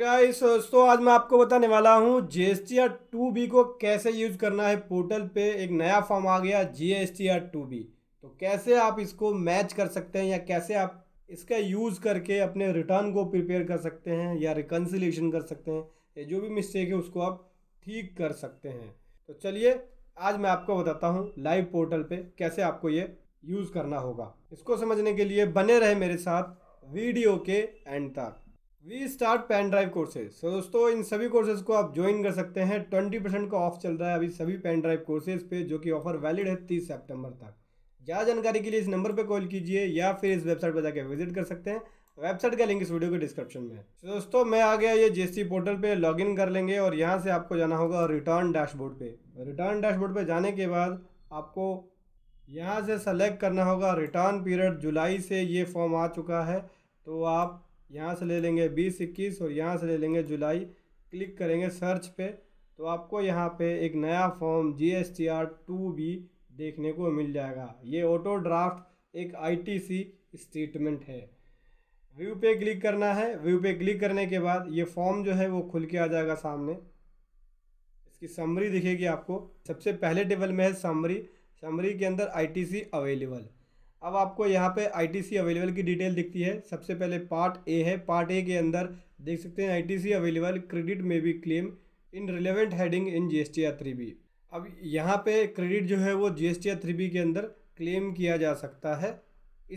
guys दोस्तों आज मैं आपको बताने वाला हूँ G S T R two B को कैसे यूज़ करना है पोर्टल पे एक नया फॉर्म आ गया G S T R two B तो कैसे आप इसको मैच कर सकते हैं या कैसे आप इसका यूज़ करके अपने रिटर्न को प्रिपेयर कर सकते हैं या रिकन्सिलेशन कर सकते हैं या जो भी मिस्टेक है उसको आप ठीक कर सकते हैं तो चलिए आज मैं आपको बताता हूँ लाइव पोर्टल पर कैसे आपको ये यूज़ करना होगा इसको समझने के लिए बने रहे मेरे साथ वीडियो के एंड तक we start pen drive courses so दोस्तों इन सभी कोर्सेज को आप ज्वाइन कर सकते हैं ट्वेंटी परसेंट का ऑफ चल रहा है अभी सभी पेन ड्राइव कोर्सेज पे जो कि ऑफर वैलिड है तीस सितंबर तक ज़्यादा जानकारी के लिए इस नंबर पर कॉल कीजिए या फिर इस वेबसाइट पर जाकर विजिट कर सकते हैं वेबसाइट का लिंक इस वीडियो के डिस्क्रिप्शन में तो दोस्तों मैं आ गया ये जीएसटी पोर्टल पे लॉगिन कर लेंगे और यहाँ से आपको जाना होगा रिटर्न डैशबोर्ड पे रिटर्न डैशबोर्ड पे जाने के बाद आपको यहाँ से सेलेक्ट करना होगा रिटर्न पीरियड जुलाई से ये फॉर्म आ चुका है तो आप यहाँ से ले लेंगे बीस इक्कीस और यहाँ से ले लेंगे जुलाई क्लिक करेंगे सर्च पे तो आपको यहाँ पे एक नया form G S T R two B देखने को मिल जाएगा ये ऑटो ड्राफ्ट एक आई टी सी स्टेटमेंट है व्यू पे क्लिक करना है व्यू पे क्लिक करने के बाद ये फॉर्म जो है वो खुल के आ जाएगा सामने इसकी समरी दिखेगी आपको सबसे पहले टेबल में है समरी समरी के अंदर सी अवेलेबल अब आपको यहाँ पे आईटीसी अवेलेबल की डिटेल दिखती है सबसे पहले पार्ट ए है पार्ट ए के अंदर देख सकते हैं आईटीसी अवेलेबल क्रेडिट में भी claim in relevant heading in G S three B अब यहाँ पे क्रेडिट जो है वो G S T R three B के अंदर क्लेम किया जा सकता है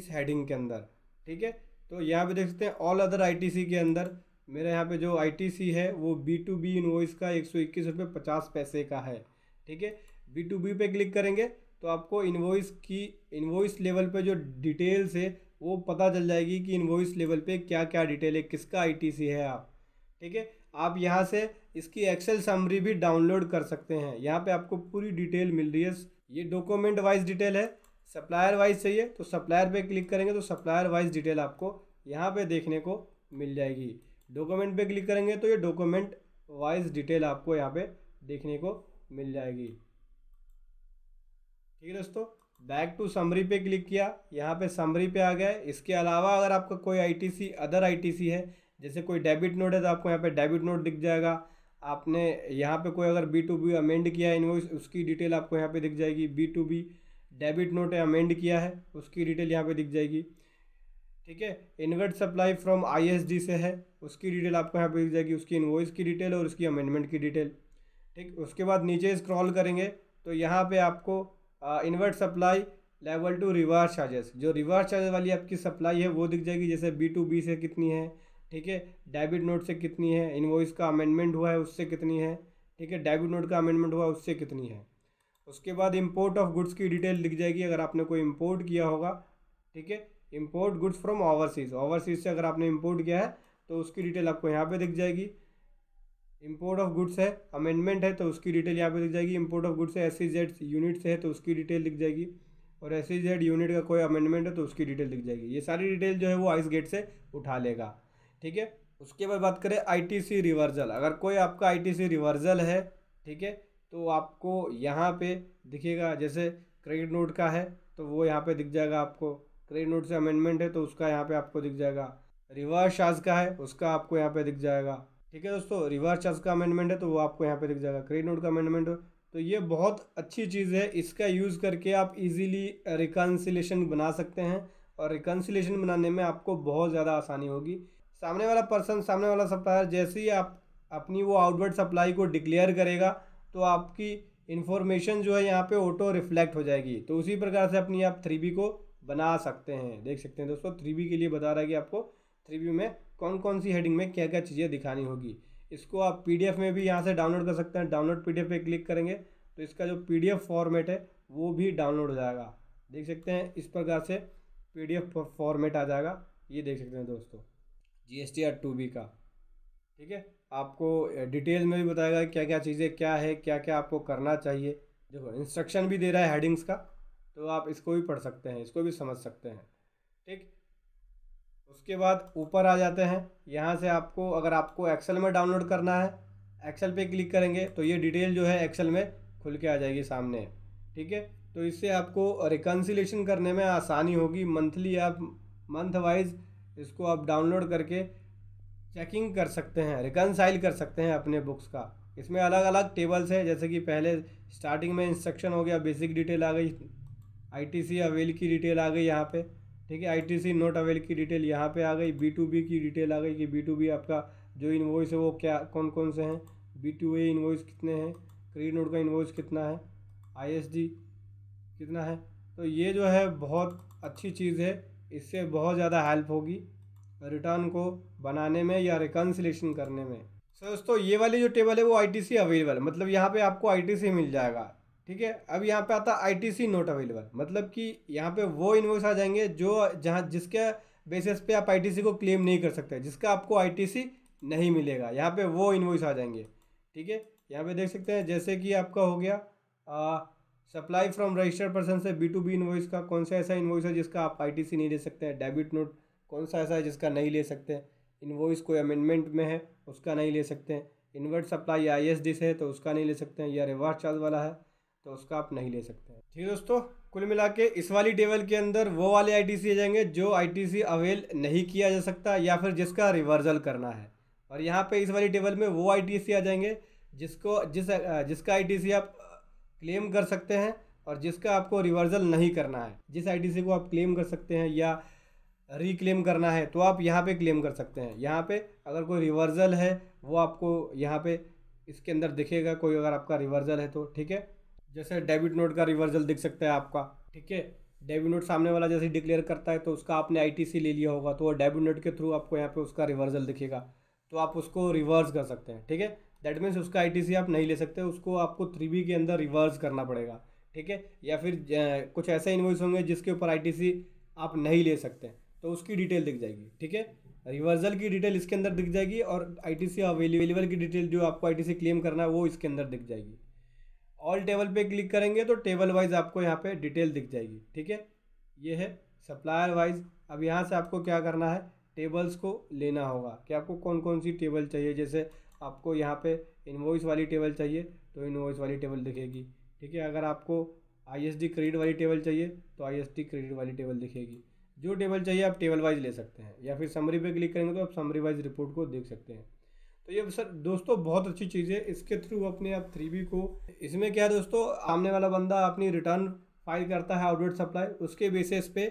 इस हेडिंग के अंदर ठीक है तो यहाँ पर देख सकते हैं ऑल अदर आई के अंदर मेरे यहाँ पे जो आई है वो बी टू बी इनवॉइस का एक सौ इक्कीस रुपये पचास पैसे का है ठीक है बी टू बी पे क्लिक करेंगे तो आपको इन्वॉइस की इन्वॉइस लेवल पे जो डिटेल्स है वो पता चल जाएगी कि इन्वॉइस लेवल पे क्या क्या डिटेल है किसका आईटीसी है आप ठीक है आप यहाँ से इसकी एक्सेल समरी भी डाउनलोड कर सकते हैं यहाँ पे आपको पूरी डिटेल मिल रही है ये डॉक्यूमेंट वाइज डिटेल है सप्लायर वाइज चाहिए तो सप्लायर पर क्लिक करेंगे तो सप्लायर वाइज डिटेल आपको यहाँ पर देखने को मिल जाएगी डॉक्यूमेंट पे क्लिक करेंगे तो ये डॉक्यूमेंट वाइज डिटेल आपको यहाँ पर देखने को मिल जाएगी ठीक है दोस्तों बैक टू समरी पे क्लिक किया यहाँ पे समरी पे आ गया इसके अलावा अगर आपका कोई आईटीसी अदर आईटीसी है जैसे कोई डेबिट नोट है तो आपको यहाँ पे डेबिट नोट दिख जाएगा आपने यहाँ पे कोई अगर बी टू बी अमेंड किया है इनवॉइस उसकी डिटेल आपको यहाँ पे दिख जाएगी B two B debit note amend किया है उसकी डिटेल यहाँ पर दिख जाएगी ठीक है इन्वर्ट सप्लाई फ्रॉम आई से है उसकी डिटेल आपको यहाँ पर दिख जाएगी उसकी इन्वॉइस की डिटेल और उसकी अमेंडमेंट की डिटेल ठीक उसके बाद नीचे स्क्रॉल करेंगे तो यहाँ पे आपको इन्वर्ट सप्लाई लेवल टू रिवर्स चार्जेस जो रिवर्स चार्जेस वाली आपकी सप्लाई है वो दिख जाएगी जैसे बी टू बी से कितनी है ठीक है डेबिट नोट से कितनी है इन्वॉइस का अमेंडमेंट हुआ है उससे कितनी है ठीक है डेबिट नोट का अमेंडमेंट हुआ उससे कितनी है उसके बाद इम्पोर्ट ऑफ गुड्स की डिटेल दिख जाएगी अगर आपने कोई इम्पोर्ट किया होगा ठीक है import goods from overseas overseas से अगर आपने इम्पोर्ट किया है तो उसकी डिटेल आपको यहाँ पर दिख जाएगी इंपोर्ट ऑफ गुड्स है अमेंडमेंट है तो उसकी डिटेल यहाँ पे लिख जाएगी इंपोर्ट ऑफ गुड्स है एस सी जेड यूनिट से है तो उसकी डिटेल लिख जाएगी और एस सी जेड यूनिट का कोई अमेंडमेंट है तो उसकी डिटेल लिख जाएगी ये सारी डिटेल जो है वो आइस गेट से उठा लेगा ठीक है उसके बाद बात करें आईटीसी रिवर्जल अगर कोई आपका आईटीसी रिवर्जल है ठीक है तो आपको यहाँ पे दिखेगा जैसे क्रेडिट नोट का है तो वो यहाँ पे दिख जाएगा आपको क्रेडिट नोट से अमेंडमेंट है तो उसका यहाँ पे आपको दिख जाएगा रिवर्स चार्ज का है उसका आपको यहाँ पे दिख जाएगा ठीक है दोस्तों रिवर्स चार्ज का अमेंडमेंट है तो वो आपको यहाँ पे दिख जाएगा क्रेडिट नोट का अमेंडमेंट तो ये बहुत अच्छी चीज़ है इसका यूज़ करके आप इजीली रिकन्सिलेशन बना सकते हैं और रिकन्सिलेशन बनाने में आपको बहुत ज़्यादा आसानी होगी सामने वाला पर्सन सामने वाला सप्लायर जैसे ही आप अपनी वो आउटवर्ड सप्लाई को डिक्लेयर करेगा तो आपकी इन्फॉर्मेशन जो है यहाँ पर ऑटो रिफ्लेक्ट हो जाएगी तो उसी प्रकार से अपनी आप थ्री को बना सकते हैं देख सकते हैं दोस्तों थ्री के लिए बता रहा है कि आपको थ्री में कौन कौन सी हेडिंग में क्या क्या चीज़ें दिखानी होगी इसको आप पीडीएफ में भी यहाँ से डाउनलोड कर सकते हैं डाउनलोड पीडीएफ पे क्लिक करेंगे तो इसका जो पीडीएफ फॉर्मेट है वो भी डाउनलोड हो जाएगा देख सकते हैं इस प्रकार से पीडीएफ फॉर्मेट आ जाएगा ये देख सकते हैं दोस्तों G S T R two B का ठीक है आपको डिटेल में भी बताएगा क्या क्या चीज़ें क्या है क्या क्या आपको करना चाहिए देखो इंस्ट्रक्शन भी दे रहा है हेडिंग्स का तो आप इसको भी पढ़ सकते हैं इसको भी समझ सकते हैं ठीक उसके बाद ऊपर आ जाते हैं यहाँ से आपको अगर आपको एक्सेल में डाउनलोड करना है एक्सेल पे क्लिक करेंगे तो ये डिटेल जो है एक्सेल में खुल के आ जाएगी सामने ठीक है तो इससे आपको रिकन्सिलेशन करने में आसानी होगी मंथली आप मंथ वाइज इसको आप डाउनलोड करके चेकिंग कर सकते हैं रिकनसाइल कर सकते हैं अपने बुक्स का इसमें अलग अलग टेबल्स है जैसे कि पहले स्टार्टिंग में इंस्ट्रक्शन हो गया बेसिक डिटेल आ गई आईटीसी अवेल की डिटेल आ गई यहाँ पे ठीक है आईटीसी नोट अवेल की डिटेल यहाँ पे आ गई बी की डिटेल आ गई कि बी आपका जो इन्वॉइस है वो क्या कौन कौन से हैं बी टू ए इन्वॉइस कितने हैं क्रेडिट नोट का इन्वॉइस कितना है आईएसडी कितना है तो ये जो है बहुत अच्छी चीज़ है इससे बहुत ज़्यादा हेल्प होगी रिटर्न को बनाने में या रिकनसलेशन करने में सो दोस्तों ये वाली जो टेबल है वो आई अवेलेबल मतलब यहाँ पर आपको आई मिल जाएगा ठीक है अब यहाँ पे आता I T C not available मतलब कि यहाँ पे वो इन्वॉइस आ जाएंगे जो जहाँ जिसके बेसिस पे आप आई को क्लेम नहीं कर सकते जिसका आपको आई नहीं मिलेगा यहाँ पे वो इन्वॉइस आ जाएंगे ठीक है यहाँ पे देख सकते हैं जैसे कि आपका हो गया सप्लाई फ्रॉम रजिस्टर्ड पर्सन से बी टू बी इन्वॉइस का कौन सा ऐसा इन्वॉइस है जिसका आप आई नहीं ले सकते हैं डेबिट नोट कौन सा ऐसा है जिसका नहीं ले सकते हैं इन्वॉइस कोई अमेंडमेंट में है उसका नहीं ले सकते हैं इन्वर्ट सप्लाई आई से है तो उसका नहीं ले सकते हैं या रिवार्ड चार्ज वाला है तो उसका आप नहीं ले सकते हैं ठीक है दोस्तों कुल मिला के इस वाली टेबल के अंदर वो वाले आईटीसी आ जाएंगे जो आईटीसी अवेल नहीं किया जा सकता या फिर जिसका रिवर्जल करना है और यहाँ पे इस वाली टेबल में वो आईटीसी आ जाएंगे जिसको जिस जिसका आईटीसी आप क्लेम कर सकते हैं और जिसका आपको रिवर्जल नहीं करना है जिस आईटीसी को आप क्लेम कर सकते हैं या रिक्लेम करना है तो आप यहाँ पे क्लेम कर सकते हैं यहाँ पे अगर कोई रिवर्जल है वो आपको यहाँ पे इसके अंदर दिखेगा कोई अगर आपका रिवर्जल है तो ठीक है जैसे डेबिट नोट का रिवर्जल दिख सकता है आपका ठीक है डेबिट नोट सामने वाला जैसे डिक्लेयर करता है तो उसका आपने आईटीसी ले लिया होगा तो वो डेबिट नोट के थ्रू आपको यहाँ पे उसका रिवर्जल दिखेगा तो आप उसको रिवर्स कर सकते हैं ठीक है दैट मीन्स उसका आईटीसी आप नहीं ले सकते उसको आपको थ्री के अंदर रिवर्स करना पड़ेगा ठीक है या फिर कुछ ऐसे इन्वॉइस होंगे जिसके ऊपर आई आप नहीं ले सकते तो उसकी डिटेल दिख जाएगी ठीक है रिवर्जल की डिटेल इसके अंदर दिख जाएगी और आई सी अवेलेबल की डिटेल जो आपको सी क्लेम करना है वो इसके अंदर दिख जाएगी ऑल टेबल पे क्लिक करेंगे तो टेबल वाइज आपको यहाँ पे डिटेल दिख जाएगी ठीक है ये है सप्लायर वाइज अब यहाँ से आपको क्या करना है टेबल्स को लेना होगा कि आपको कौन कौन सी टेबल चाहिए जैसे आपको यहाँ पे इन्वॉइस वाली टेबल चाहिए तो इन्वॉइस वाली टेबल दिखेगी ठीक है अगर आपको आई एस क्रेडिट वाली टेबल चाहिए तो आई एस क्रेडिट वाली टेबल दिखेगी जो टेबल चाहिए आप टेबल वाइज ले सकते हैं या फिर समरी पर क्लिक करेंगे तो आप समरी वाइज रिपोर्ट को देख सकते हैं तो ये सर दोस्तों बहुत अच्छी चीज़ है इसके थ्रू अपने आप थ्री बी को इसमें क्या है दोस्तों आमने वाला बंदा अपनी रिटर्न फाइल करता है आउटडेट सप्लाई उसके बेसिस पे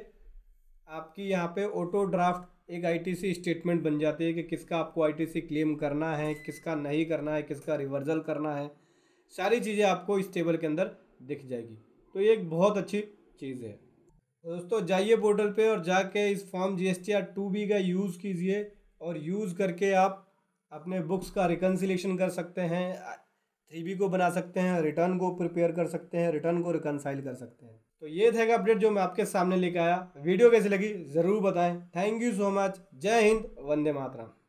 आपकी यहाँ पे ऑटो ड्राफ्ट एक आईटीसी स्टेटमेंट बन जाती है कि किसका आपको आईटीसी क्लेम करना है किसका नहीं करना है किसका रिवर्जल करना है सारी चीज़ें आपको इस टेबल के अंदर दिख जाएगी तो ये एक बहुत अच्छी चीज़ है दोस्तों जाइए पोर्टल पर और जाके इस form G S T R two B का यूज़ कीजिए और यूज़ करके आप अपने बुक्स का रिकन्सिलेशन कर सकते हैं थ्री बी को बना सकते हैं रिटर्न को प्रिपेयर कर सकते हैं रिटर्न को रिकनसाइल कर सकते हैं तो ये थे अपडेट जो मैं आपके सामने लेकर आया वीडियो कैसी लगी ज़रूर बताएं थैंक यू सो मच जय हिंद वंदे मातरम